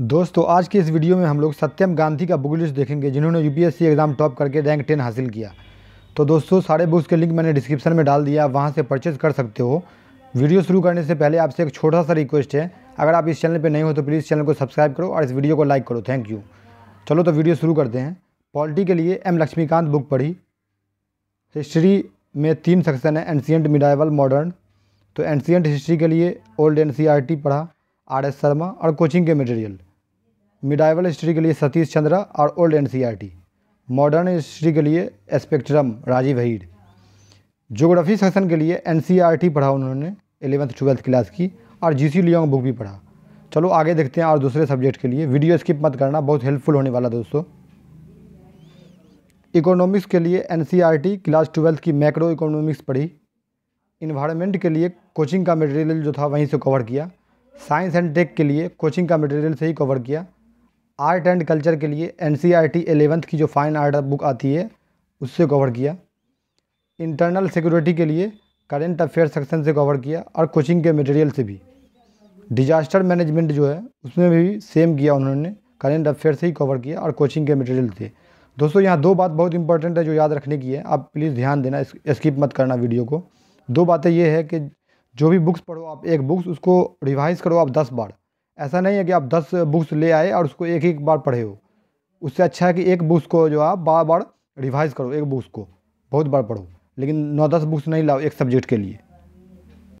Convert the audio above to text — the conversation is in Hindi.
दोस्तों आज के इस वीडियो में हम लोग सत्यम गांधी का बुक लिस्ट देखेंगे जिन्होंने यूपीएससी एग्ज़ाम टॉप करके रैंक टेन हासिल किया तो दोस्तों सारे बुक्स के लिंक मैंने डिस्क्रिप्शन में डाल दिया वहाँ से परचेज़ कर सकते हो वीडियो शुरू करने से पहले आपसे एक छोटा सा रिक्वेस्ट है अगर आप इस चैनल पर नहीं हो तो प्लीज़ चैनल को सब्सक्राइब करो और इस वीडियो को लाइक करो थैंक यू चलो तो वीडियो शुरू करते हैं पॉलिटी के लिए एम लक्ष्मीकांत बुक पढ़ी हिस्ट्री में तीन सेक्शन है एनशियंट मिडाइवल मॉडर्न तो एनशियंट हिस्ट्री के लिए ओल्ड एन e पढ़ा आर एस शर्मा और कोचिंग के मटेरियल मिडाइवल हिस्ट्री के लिए सतीश चंद्रा और ओल्ड एन मॉडर्न हिस्ट्री के लिए Spectrum Rajiv Ahir geography section के लिए एन पढ़ा उन्होंने एलेवंथ ट्वेल्थ क्लास की और जी सी लियोंग बुक भी पढ़ा चलो आगे देखते हैं और दूसरे सब्जेक्ट के लिए वीडियो स्किप मत करना बहुत हेल्पफुल होने वाला दोस्तों इकोनॉमिक्स के लिए एन क्लास ट्वेल्थ की मैक्रो इकोनॉमिक्स पढ़ी इन्वायरमेंट के लिए कोचिंग का मटेरियल जो था वहीं से कवर किया साइंस एंड टेक के लिए कोचिंग का मटेरियल से ही कवर किया आर्ट एंड कल्चर के लिए N C R T eleventh की जो फाइन आर्ट बुक आती है उससे कवर किया इंटरनल सिक्योरिटी के लिए करेंट अफेयर सेक्शन से कवर किया और कोचिंग के मटेरियल से भी डिजास्टर मैनेजमेंट जो है उसमें भी सेम किया उन्होंने करेंट अफेयर से ही कवर किया और कोचिंग के मटेरियल से दोस्तों यहाँ दो बात बहुत इंपॉर्टेंट है जो याद रखने की है आप प्लीज़ ध्यान देना स्किप मत करना वीडियो को दो बातें यह है कि जो भी बुक्स पढ़ो आप एक बुक्स उसको रिवाइज करो आप दस बार ऐसा नहीं है कि आप दस बुक्स ले आए और उसको एक एक बार पढ़े हो उससे अच्छा है कि एक बुक्स को जो आप बार बार रिवाइज करो एक बुक्स को बहुत बार पढ़ो लेकिन नौ दस बुक्स नहीं लाओ एक सब्जेक्ट के लिए